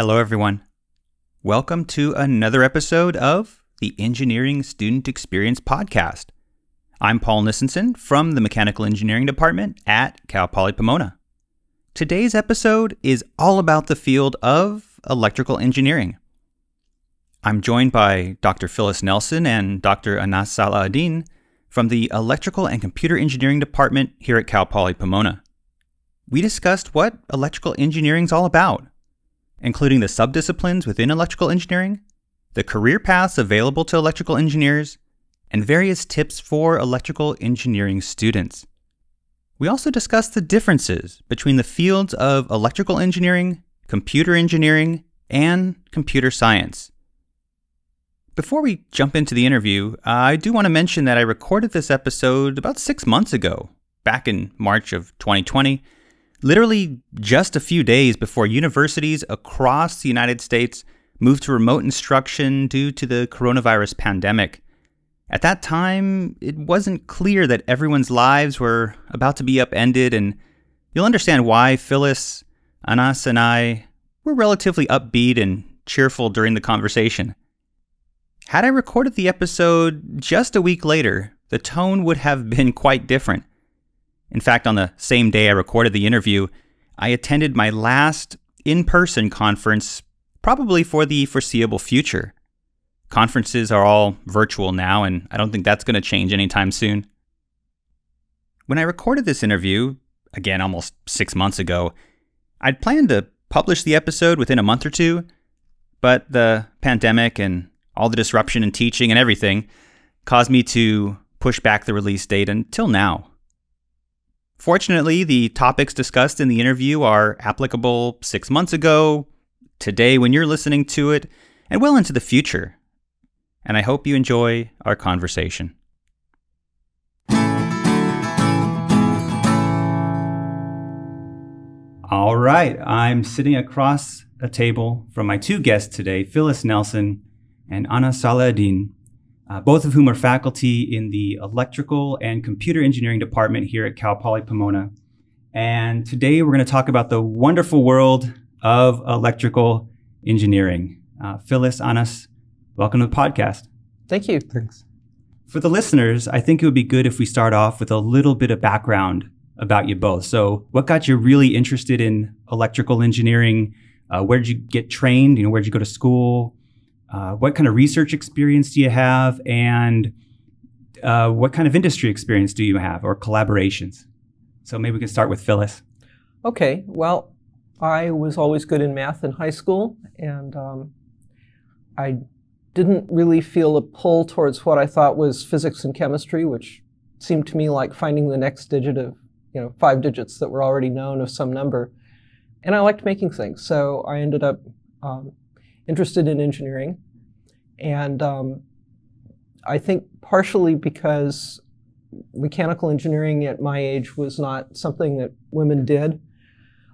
Hello, everyone. Welcome to another episode of the Engineering Student Experience Podcast. I'm Paul Nissenson from the Mechanical Engineering Department at Cal Poly Pomona. Today's episode is all about the field of electrical engineering. I'm joined by Dr. Phyllis Nelson and Dr. Anas Salahuddin from the Electrical and Computer Engineering Department here at Cal Poly Pomona. We discussed what electrical engineering is all about including the subdisciplines within electrical engineering, the career paths available to electrical engineers, and various tips for electrical engineering students. We also discuss the differences between the fields of electrical engineering, computer engineering, and computer science. Before we jump into the interview, I do want to mention that I recorded this episode about six months ago, back in March of 2020, literally just a few days before universities across the United States moved to remote instruction due to the coronavirus pandemic. At that time, it wasn't clear that everyone's lives were about to be upended, and you'll understand why Phyllis, Anas, and I were relatively upbeat and cheerful during the conversation. Had I recorded the episode just a week later, the tone would have been quite different. In fact, on the same day I recorded the interview, I attended my last in person conference, probably for the foreseeable future. Conferences are all virtual now, and I don't think that's going to change anytime soon. When I recorded this interview, again almost six months ago, I'd planned to publish the episode within a month or two, but the pandemic and all the disruption in teaching and everything caused me to push back the release date until now. Fortunately, the topics discussed in the interview are applicable six months ago, today when you're listening to it, and well into the future. And I hope you enjoy our conversation. All right, I'm sitting across a table from my two guests today, Phyllis Nelson and Anna Saladin uh, both of whom are faculty in the electrical and computer engineering department here at Cal Poly Pomona. And today we're going to talk about the wonderful world of electrical engineering. Uh, Phyllis, Anas, welcome to the podcast. Thank you. Thanks. For the listeners, I think it would be good if we start off with a little bit of background about you both. So, what got you really interested in electrical engineering? Uh, where did you get trained? You know, where did you go to school? Uh, what kind of research experience do you have, and uh, what kind of industry experience do you have, or collaborations? So maybe we can start with Phyllis. Okay. Well, I was always good in math in high school, and um, I didn't really feel a pull towards what I thought was physics and chemistry, which seemed to me like finding the next digit of, you know, five digits that were already known of some number. And I liked making things, so I ended up um, interested in engineering. And um, I think partially because mechanical engineering at my age was not something that women did.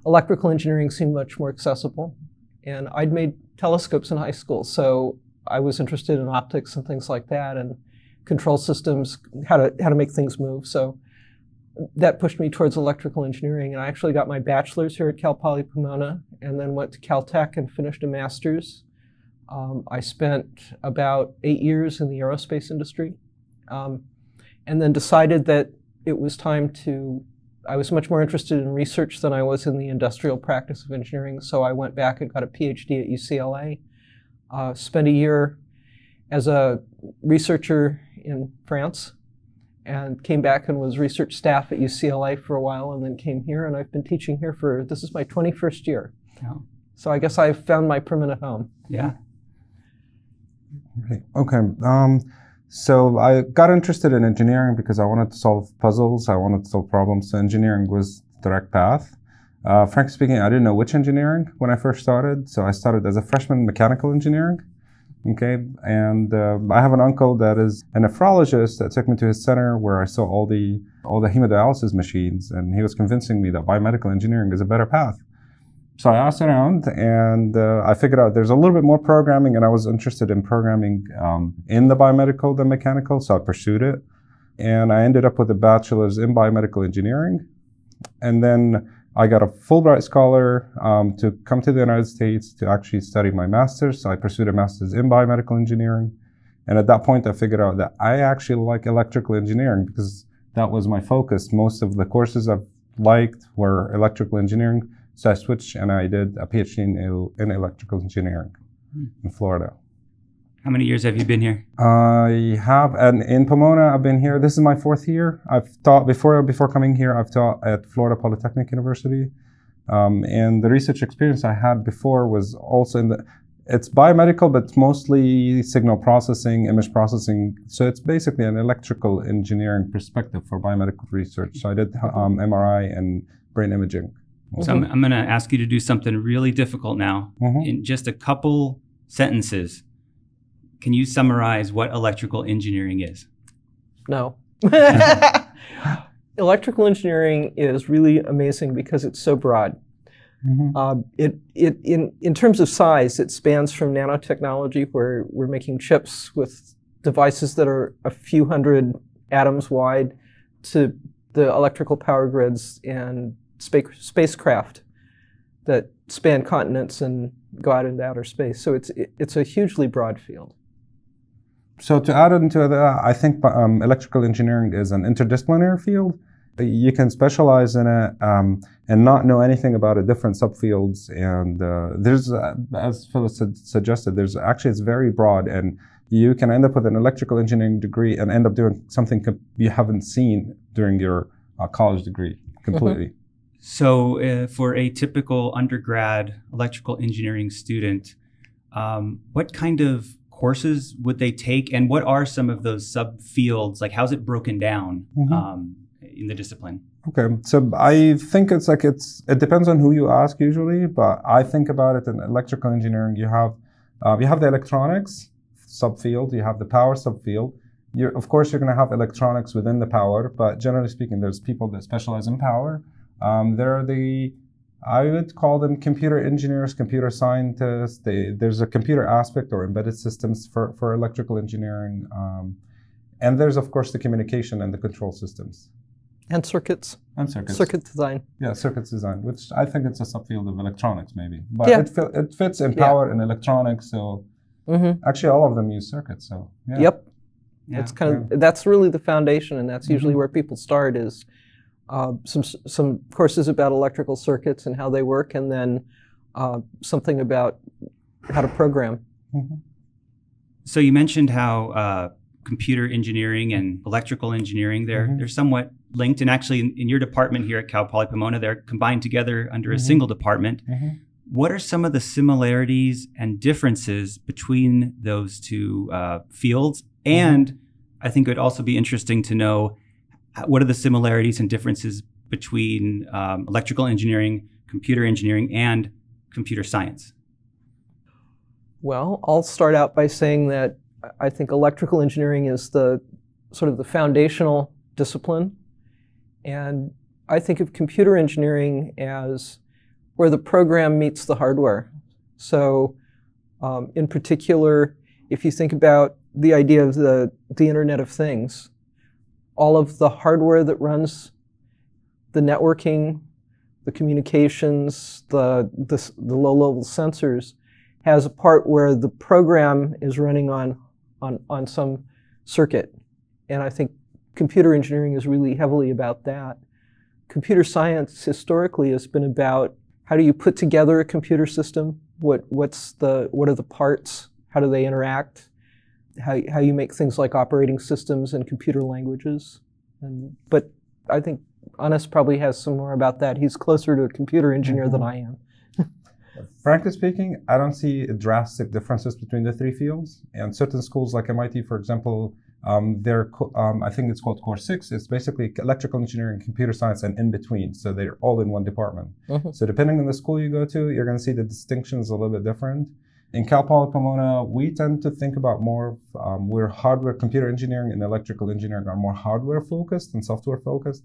Electrical engineering seemed much more accessible. And I'd made telescopes in high school, so I was interested in optics and things like that and control systems, how to, how to make things move. So that pushed me towards electrical engineering. And I actually got my bachelor's here at Cal Poly Pomona and then went to Caltech and finished a master's. Um, I spent about eight years in the aerospace industry um, and then decided that it was time to, I was much more interested in research than I was in the industrial practice of engineering. So I went back and got a PhD at UCLA, uh, spent a year as a researcher in France and came back and was research staff at UCLA for a while and then came here and I've been teaching here for this is my 21st year. Yeah. So I guess I've found my permanent home. Yeah. Okay. Um, so I got interested in engineering because I wanted to solve puzzles. I wanted to solve problems. So engineering was the direct path. Uh, frankly speaking, I didn't know which engineering when I first started. So I started as a freshman in mechanical engineering. Okay, and uh, I have an uncle that is a nephrologist that took me to his center where I saw all the all the hemodialysis machines, and he was convincing me that biomedical engineering is a better path. So I asked around, and uh, I figured out there's a little bit more programming, and I was interested in programming um, in the biomedical than mechanical, so I pursued it, and I ended up with a bachelor's in biomedical engineering, and then I got a Fulbright scholar um, to come to the United States to actually study my master's. So I pursued a master's in biomedical engineering. And at that point, I figured out that I actually like electrical engineering because that was my focus. Most of the courses I've liked were electrical engineering. So I switched and I did a PhD in, in electrical engineering mm. in Florida. How many years have you been here? I have, and in Pomona, I've been here. This is my fourth year. I've taught before before coming here. I've taught at Florida Polytechnic University, um, and the research experience I had before was also in the. It's biomedical, but mostly signal processing, image processing. So it's basically an electrical engineering perspective for biomedical research. So I did um, MRI and brain imaging. Mm-hmm. So I'm, I'm going to ask you to do something really difficult now mm-hmm. in just a couple sentences can you summarize what electrical engineering is? No. electrical engineering is really amazing because it's so broad. Mm-hmm. Uh, it, it, in, in terms of size, it spans from nanotechnology, where we're making chips with devices that are a few hundred atoms wide, to the electrical power grids and spa- spacecraft that span continents and go out into outer space. So it's, it, it's a hugely broad field. So to add into that, I think um, electrical engineering is an interdisciplinary field. You can specialize in it um, and not know anything about it, different subfields. And uh, there's, uh, as Phyllis suggested, there's actually it's very broad, and you can end up with an electrical engineering degree and end up doing something you haven't seen during your uh, college degree completely. Mm-hmm. so, uh, for a typical undergrad electrical engineering student, um, what kind of courses would they take, and what are some of those subfields? Like, how's it broken down mm-hmm. um, in the discipline? Okay, so I think it's like it's it depends on who you ask usually, but I think about it in electrical engineering. You have uh, you have the electronics subfield, you have the power subfield. You're, of course, you're going to have electronics within the power, but generally speaking, there's people that specialize in power. Um, there are the I would call them computer engineers, computer scientists. They, there's a computer aspect or embedded systems for, for electrical engineering. Um, and there's, of course, the communication and the control systems. And circuits. And circuits. Circuit design. Yeah, circuits design, which I think it's a subfield of electronics, maybe. But yeah. it, it fits in power yeah. and electronics. So mm-hmm. actually, all of them use circuits. So yeah. Yep. Yeah. It's kind of that's really the foundation, and that's mm-hmm. usually mm-hmm. where people start is uh, some, some courses about electrical circuits and how they work, and then uh, something about how to program. Mm-hmm. So you mentioned how uh, computer engineering and electrical engineering they're mm-hmm. they're somewhat linked, and actually in, in, your department here at Cal Poly Pomona, they're combined together under mm-hmm. a single department. Mm-hmm. What are some of the similarities and differences between those two uh, fields? Mm-hmm. And I think it would also be interesting to know what are the similarities and differences between um, electrical engineering, computer engineering, and computer science? Well, I'll start out by saying that I think electrical engineering is the sort of the foundational discipline. And I think of computer engineering as where the program meets the hardware. So, um, in particular, if you think about the idea of the, the Internet of Things, all of the hardware that runs the networking, the communications, the, the, the low-level sensors, has a part where the program is running on, on, on some circuit. And I think computer engineering is really heavily about that. Computer science historically has been about how do you put together a computer system? What, what's the, what are the parts? How do they interact? how, how you make things like operating systems and computer languages. And, but I think Anas probably has some more about that. He's closer to a computer engineer mm -hmm. than mm-hmm. I am. Frankly speaking, I don't see drastic differences between the three fields. And certain schools like MIT, for example, um, they're um, I think it's called Core Six. It's basically electrical engineering, computer science, and in between. So they're all in one department. Mm -hmm. So depending on the school you go to, you're going to see the distinctions a little bit different. In Cal Poly Pomona, we tend to think about more, um, we're hardware, computer engineering and electrical engineering are more hardware focused and software focused.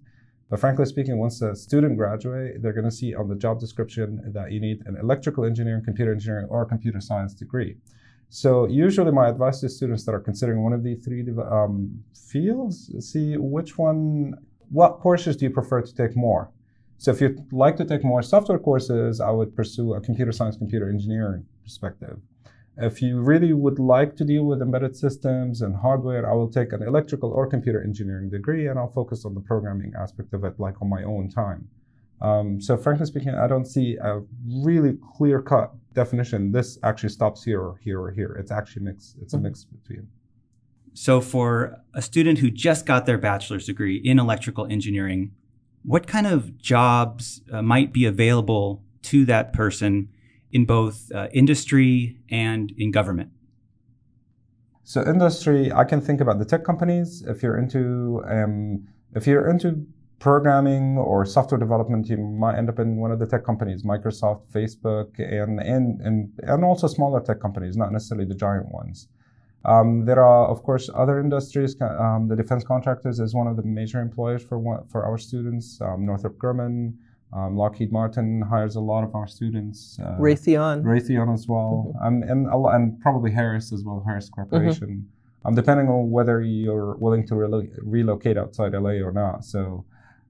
But frankly speaking, once a student graduate, they're going to see on the job description that you need an electrical engineering, computer engineering, or computer science degree. So usually my advice to students that are considering one of the three um, fields, see which one, what courses do you prefer to take more? So if you'd like to take more software courses, I would pursue a computer science, computer engineering perspective. If you really would like to deal with embedded systems and hardware, I will take an electrical or computer engineering degree and I'll focus on the programming aspect of it, like on my own time. Um, so, frankly speaking, I don't see a really clear cut definition. This actually stops here or here or here. It's actually mix. It's a mm-hmm. mix between. So, for a student who just got their bachelor's degree in electrical engineering, what kind of jobs uh, might be available to that person in both uh, industry and in government? So industry, I can think about the tech companies. If you're into um, if you're into programming or software development, you might end up in one of the tech companies, Microsoft, Facebook, and and and, and also smaller tech companies, not necessarily the giant ones. Um, there are, of course, other industries. Um, the defense contractors is one of the major employers for one, for our students. Um, Northrop Grumman, um, Lockheed Martin hires a lot of our students. Uh, Raytheon. Raytheon as well, mm-hmm. Um, and and probably Harris as well, Harris mm-hmm. Corporation. Mm-hmm. depending on whether you're willing to relo- relocate outside LA or not. So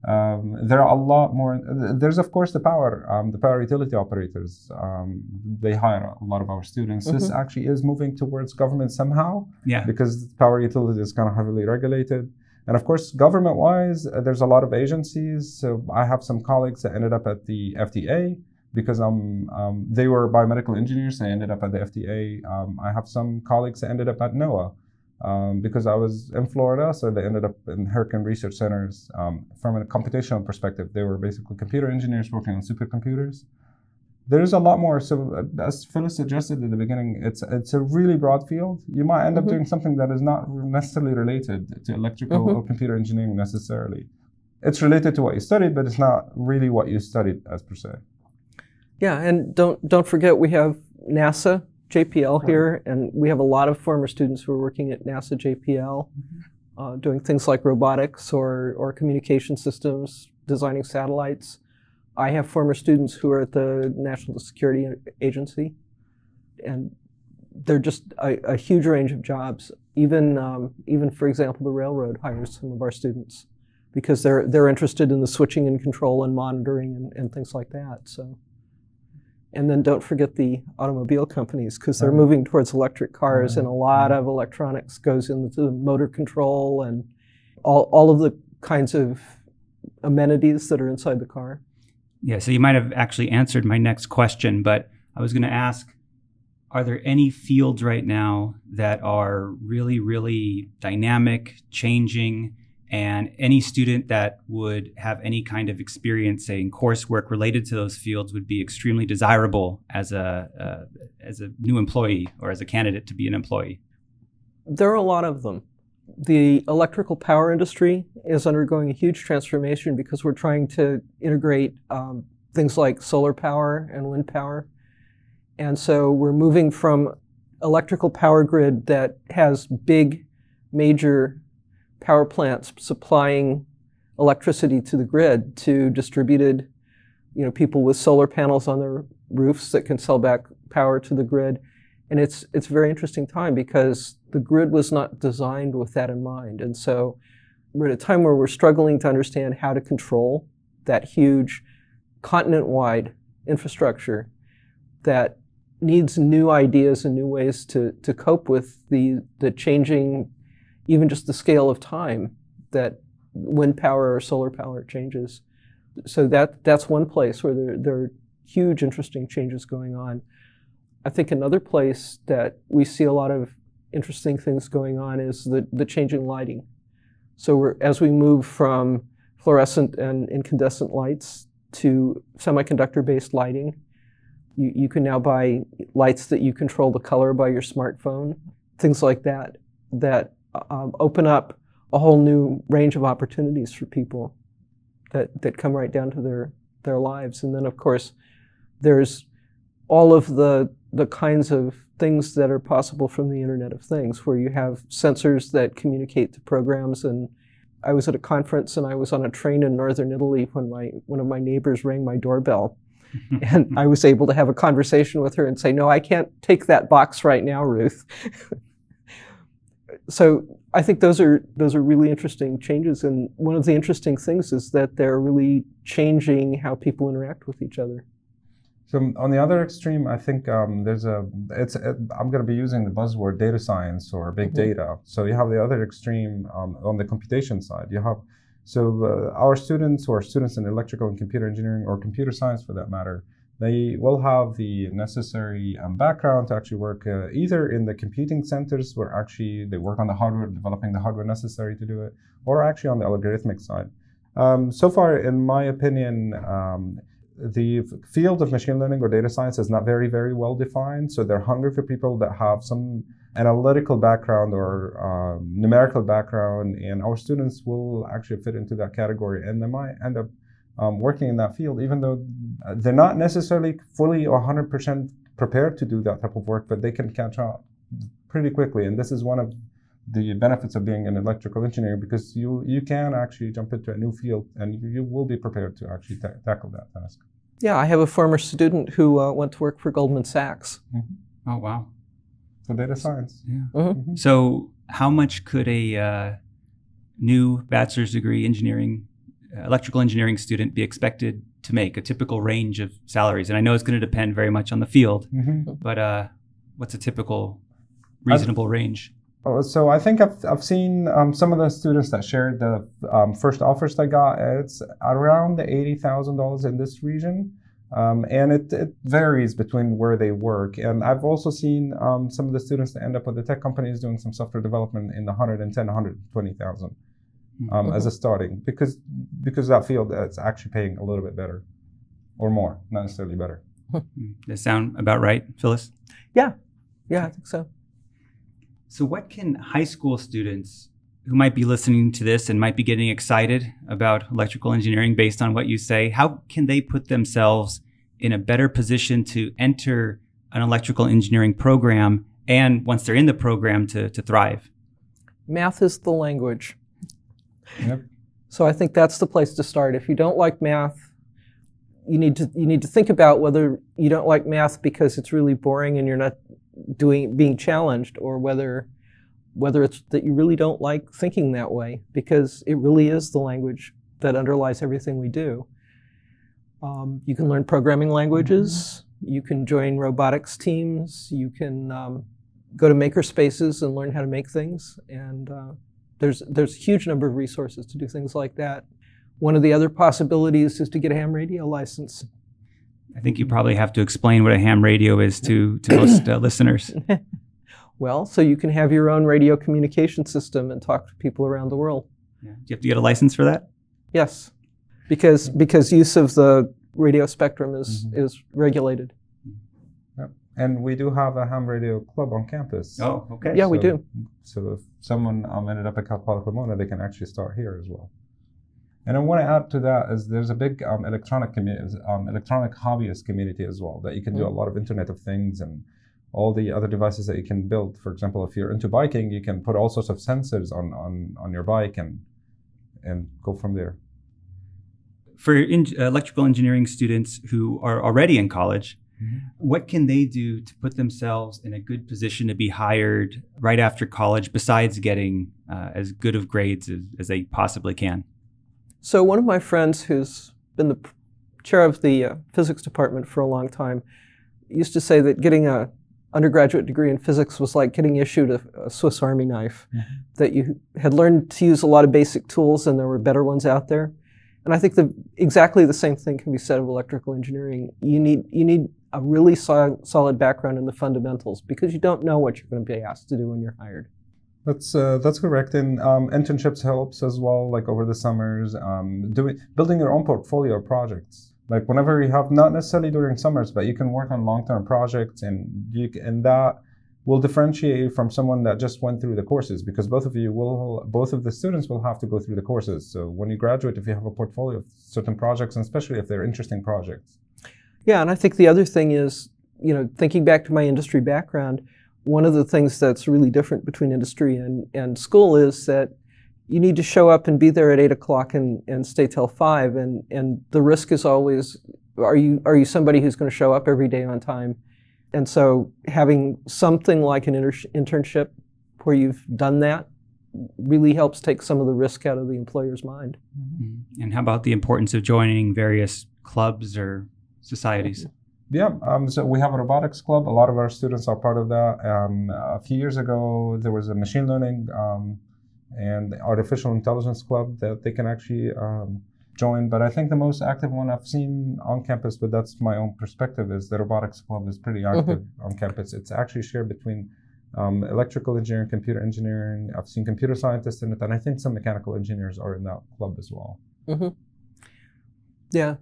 um, there are a lot more. There's of course the power, um, the power utility operators. Um, they hire a lot of our students. Mm-hmm. This actually is moving towards government somehow, yeah. because power utility is kind of heavily regulated. And of course, government-wise, there's a lot of agencies. So I have some colleagues that ended up at the FDA because um, um, they were biomedical engineers They ended up at the FDA. Um, I have some colleagues that ended up at NOAA um, because I was in Florida, so they ended up in hurricane research centers. Um, from a computational perspective, they were basically computer engineers working on supercomputers. There's a lot more. So, uh, as Phyllis suggested at the beginning, it's it's a really broad field. You might end mm-hmm. up doing something that is not necessarily related to electrical mm-hmm. or computer engineering necessarily. It's related to what you studied, but it's not really what you studied as per se. Yeah, and don't don't forget we have NASA JPL here, and we have a lot of former students who are working at NASA JPL, mm-hmm. uh, doing things like robotics or, or communication systems, designing satellites. I have former students who are at the National Security Agency, and they're just a, a huge range of jobs. Even, um, even for example, the railroad hires some of our students because they're, they're interested in the switching and control and monitoring and, and things like that. So. And then don't forget the automobile companies because they're moving towards electric cars, and a lot of electronics goes into motor control and all, all of the kinds of amenities that are inside the car. Yeah, so you might have actually answered my next question, but I was going to ask are there any fields right now that are really, really dynamic, changing, and any student that would have any kind of experience, say, in coursework related to those fields, would be extremely desirable as a uh, as a new employee or as a candidate to be an employee. There are a lot of them. The electrical power industry is undergoing a huge transformation because we're trying to integrate um, things like solar power and wind power, and so we're moving from electrical power grid that has big, major power plants supplying electricity to the grid to distributed, you know, people with solar panels on their roofs that can sell back power to the grid. And it's it's a very interesting time because the grid was not designed with that in mind. And so we're at a time where we're struggling to understand how to control that huge continent-wide infrastructure that needs new ideas and new ways to, to cope with the, the changing even just the scale of time that wind power or solar power changes. So that that's one place where there, there are huge interesting changes going on. I think another place that we see a lot of interesting things going on is the, the change in lighting. So as we move from fluorescent and incandescent lights to semiconductor-based lighting, you, you can now buy lights that you control the color by your smartphone, things like that, that um, open up a whole new range of opportunities for people that, that come right down to their, their lives. And then, of course, there's all of the, the kinds of things that are possible from the Internet of Things, where you have sensors that communicate to programs. And I was at a conference and I was on a train in northern Italy when my, one of my neighbors rang my doorbell. and I was able to have a conversation with her and say, No, I can't take that box right now, Ruth. so I think those are those are really interesting changes. And one of the interesting things is that they're really changing how people interact with each other. So on the other extreme, I think um, there's a it's it, I'm going to be using the buzzword data science or big mm-hmm. data. So you have the other extreme um, on the computation side. You have so uh, our students or students in electrical and computer engineering or computer science for that matter they will have the necessary um, background to actually work uh, either in the computing centers where actually they work on the hardware, developing the hardware necessary to do it, or actually on the algorithmic side. Um, so far, in my opinion, um, the field of machine learning or data science is not very, very well defined. So they're hungry for people that have some analytical background or um, numerical background, and our students will actually fit into that category, and they might end up um, working in that field, even though they're not necessarily fully 100% prepared to do that type of work, but they can catch up pretty quickly. And this is one of the benefits of being an electrical engineer because you you can actually jump into a new field and you, will be prepared to actually ta tackle that task. Yeah, I have a former student who uh, went to work for Goldman Sachs. Mm -hmm. Oh wow! So data science. Yeah. Mm -hmm. So how much could a uh, new bachelor's degree engineering electrical engineering student be expected to make a typical range of salaries? And I know it's going to depend very much on the field, mm-hmm. but uh, what's a typical reasonable I've, range? Oh, so I think I've, I've seen um, some of the students that shared the um, first offers they got. It's around eighty thousand dollars in this region. Um, and it, it, varies between where they work. And I've also seen um, some of the students that end up with the tech companies doing some software development in the 110, 120,000. Mm-hmm. um, as a starting because because that field that's uh, actually paying a little bit better or more, not necessarily better. Mm-hmm. Does sound about right, Phyllis? Yeah, yeah, I think so. So, what can high school students who might be listening to this and might be getting excited about electrical engineering based on what you say, how can they put themselves in a better position to enter an electrical engineering program and once they're in the program to, to thrive? Math is the language. Yep. So I think that's the place to start. If you don't like math, you need to you need to think about whether you don't like math because it's really boring and you're not doing being challenged, or whether whether it's that you really don't like thinking that way because it really is the language that underlies everything we do. Um, you can learn programming languages. You can join robotics teams. You can um, go to maker spaces and learn how to make things and. Uh, there's, there's a huge number of resources to do things like that. One of the other possibilities is to get a ham radio license. I think you probably have to explain what a ham radio is to, to most uh, listeners. well, so you can have your own radio communication system and talk to people around the world. Yeah. Do you have to get a license for that? Yes, because, because use of the radio spectrum is, mm-hmm. is regulated and we do have a ham radio club on campus. Oh, okay. Yeah, so, we do. So if someone um, ended up at Cal Poly Pomona, they can actually start here as well. And I want to add to that is there's a big um, electronic community, um, electronic hobbyist community as well that you can mm do a lot of Internet of Things and all the other devices that you can build. For example, if you're into biking, you can put all sorts of sensors on on, on your bike and and go from there. For in- electrical engineering students who are already in college, Mm-hmm. What can they do to put themselves in a good position to be hired right after college, besides getting uh, as good of grades as, as, they possibly can? So, one of my friends who's been the chair of the uh, physics department for a long time used to say that getting a undergraduate degree in physics was like getting issued a, a Swiss Army knife, mm-hmm. that you had learned to use a lot of basic tools and there were better ones out there. And I think the, exactly the same thing can be said of electrical engineering. You need, you need a really so solid background in the fundamentals because you don't know what you're going to be asked to do when you're hired. That's uh, that's correct, and um, internships helps as well. Like over the summers, um, doing building your own portfolio of projects. Like whenever you have, not necessarily during summers, but you can work on long-term projects, and you and that will differentiate you from someone that just went through the courses because both of you will both of the students will have to go through the courses. So when you graduate, if you have a portfolio of certain projects, and especially if they're interesting projects, yeah, and I think the other thing is, you know, thinking back to my industry background, one of the things that's really different between industry and, and school is that you need to show up and be there at eight o'clock and, and stay till five. And, and the risk is always, are you, are you somebody who's going to show up every day on time? And so having something like an inter internship where you've done that really helps take some of the risk out of the employer's mind. Mm -hmm. And how about the importance of joining various clubs or societies? Yeah, um, so we have a robotics club. A lot of our students are part of that. Um, a few years ago, there was a machine learning um, and artificial intelligence club that they can actually um, join. But I think the most active one I've seen on campus, but that's my own perspective, is the robotics club is pretty mm-hmm. active mm-hmm. on campus. It's actually shared between um, electrical engineering, computer engineering. I've seen computer scientists in it, and I think some mechanical engineers are in that club as well. Mm-hmm. Yeah,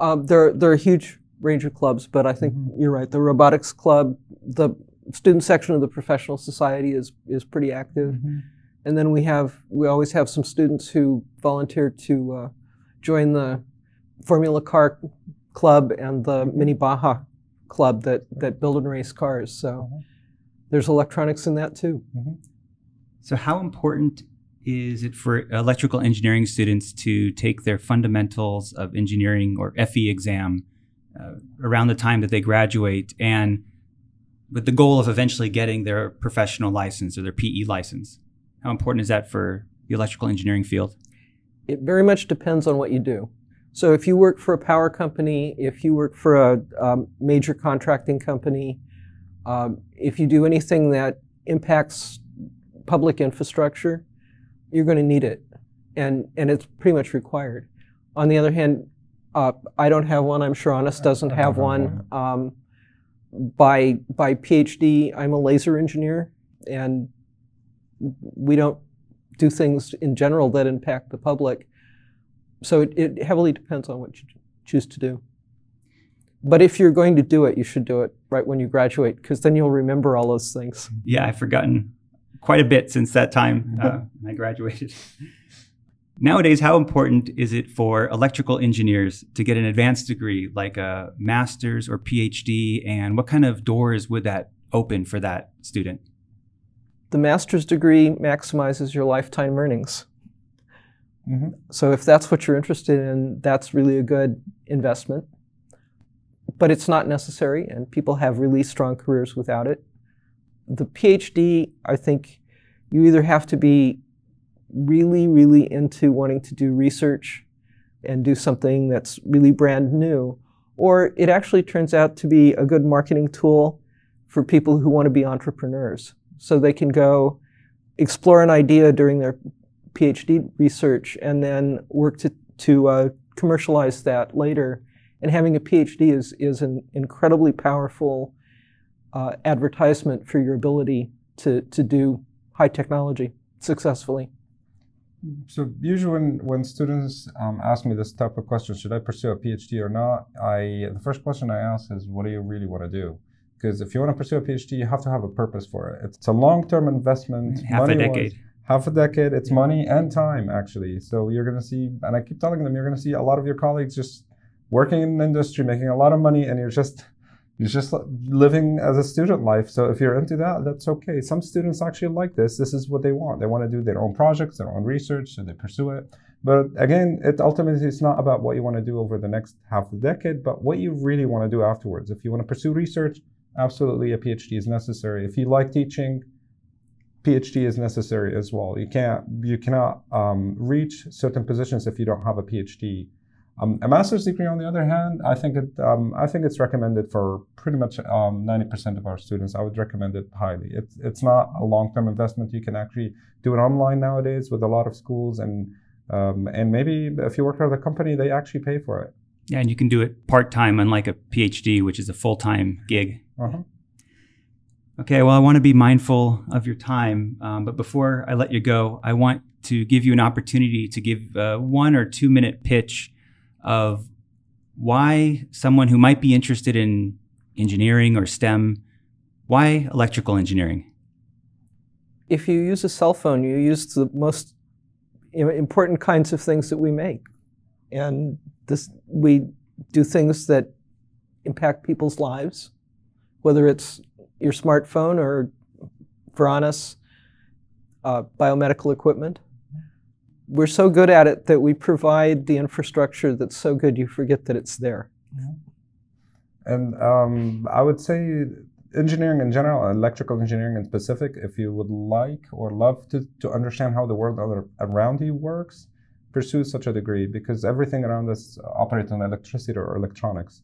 um, there, there are a huge range of clubs, but I think mm-hmm. you're right. The robotics club, the student section of the professional society is is pretty active, mm-hmm. and then we have we always have some students who volunteer to uh, join the Formula Car Club and the Mini Baja Club that that build and race cars. So mm-hmm. there's electronics in that too. Mm-hmm. So how important is it for electrical engineering students to take their fundamentals of engineering or FE exam uh, around the time that they graduate and with the goal of eventually getting their professional license or their PE license. How important is that for the electrical engineering field? It very much depends on what you do. So if you work for a power company, if you work for a um, major contracting company, um, if you do anything that impacts public infrastructure, you're going to need it, and and it's pretty much required. On the other hand, uh, I don't have one. I'm sure Honest doesn't have one. Um, by by PhD, I'm a laser engineer, and we don't do things in general that impact the public. So it, it heavily depends on what you choose to do. But if you're going to do it, you should do it right when you graduate, because then you'll remember all those things. Yeah, I've forgotten quite a bit since that time mm-hmm. uh, I graduated. Nowadays, how important is it for electrical engineers to get an advanced degree like a master's or PhD? And what kind of doors would that open for that student? The master's degree maximizes your lifetime earnings. Mm -hmm. So, if that's what you're interested in, that's really a good investment. But it's not necessary, and people have really strong careers without it the PhD, I think you either have to be really, really into wanting to do research and do something that's really brand new, or it actually turns out to be a good marketing tool for people who want to be entrepreneurs. So they can go explore an idea during their PhD research and then work to, to uh, commercialize that later. And having a PhD is, is an incredibly powerful uh, advertisement for your ability to, to do high technology successfully? So usually when, when students um, ask me this type of question, should I pursue a PhD or not? I the first question I ask is, what do you really want to do? Because if you want to pursue a PhD, you have to have a purpose for it. It's a long-term investment. Half a decade. Wise, half a decade. It's money and time actually. So you're going to see, and I keep telling them, you're going to see a lot of your colleagues just working in an industry, making a lot of money, and you're just it's just living as a student life. So if you're into that, that's okay. Some students actually like this. This is what they want. They want to do their own projects, their own research, so they pursue it. But again, it ultimately it's not about what you want to do over the next half the decade, but what you really want to do afterwards. If you want to pursue research, absolutely a PhD is necessary. If you like teaching, PhD is necessary as well. You can't you cannot um, reach certain positions if you don't have a PhD um, a master's degree, on the other hand, I think it um, I think it's recommended for pretty much um, ninety percent of our students. I would recommend it highly. It's it's not a long term investment. You can actually do it online nowadays with a lot of schools, and um, and maybe if you work for the company, they actually pay for it. Yeah, and you can do it part time, unlike a PhD, which is a full time gig. Uh-huh. Okay, well, I want to be mindful of your time, um, but before I let you go, I want to give you an opportunity to give a uh, one or two minute pitch of why someone who might be interested in engineering or STEM, why electrical engineering? If you use a cell phone, you use the most important kinds of things that we make. And this, we do things that impact people's lives, whether it's your smartphone or, for uh, biomedical equipment we're so good at it that we provide the infrastructure that's so good you forget that it's there. And um, I would say engineering in general, electrical engineering in specific, if you would like or love to, to understand how the world around you works, pursue such a degree because everything around us operates on electricity or electronics,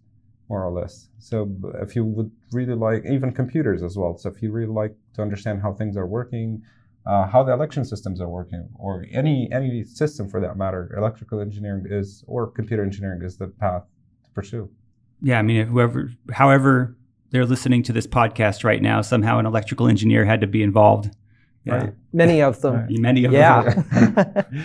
more or less. So if you would really like, even computers as well. So if you really like to understand how things are working, uh, how the election systems are working, or any any system for that matter. Electrical engineering is, or computer engineering is the path to pursue. Yeah, I mean, whoever, however, they're listening to this podcast right now. Somehow, an electrical engineer had to be involved. Yeah. Right. Many of them. Right. Many of yeah. them.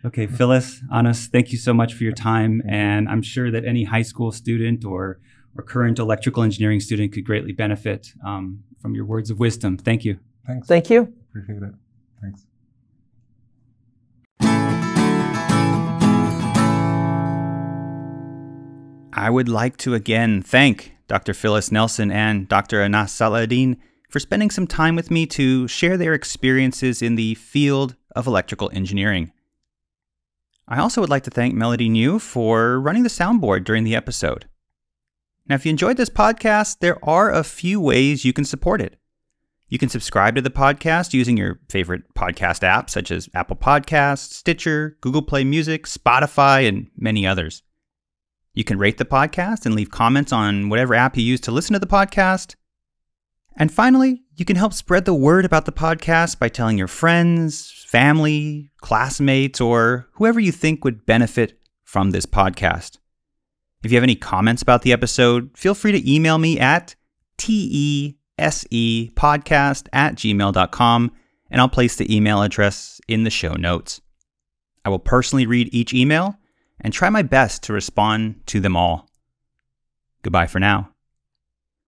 okay, Phyllis, Anas, thank you so much for your time, and I'm sure that any high school student or or current electrical engineering student could greatly benefit um, from your words of wisdom. Thank you. Thanks. Thank you. Appreciate it. Thanks. I would like to again thank Dr. Phyllis Nelson and Dr. Anas Saladin for spending some time with me to share their experiences in the field of electrical engineering. I also would like to thank Melody New for running the soundboard during the episode. Now, if you enjoyed this podcast, there are a few ways you can support it. You can subscribe to the podcast using your favorite podcast app, such as Apple Podcasts, Stitcher, Google Play Music, Spotify, and many others. You can rate the podcast and leave comments on whatever app you use to listen to the podcast. And finally, you can help spread the word about the podcast by telling your friends, family, classmates, or whoever you think would benefit from this podcast. If you have any comments about the episode, feel free to email me at te sepodcast at gmail.com, and I'll place the email address in the show notes. I will personally read each email and try my best to respond to them all. Goodbye for now.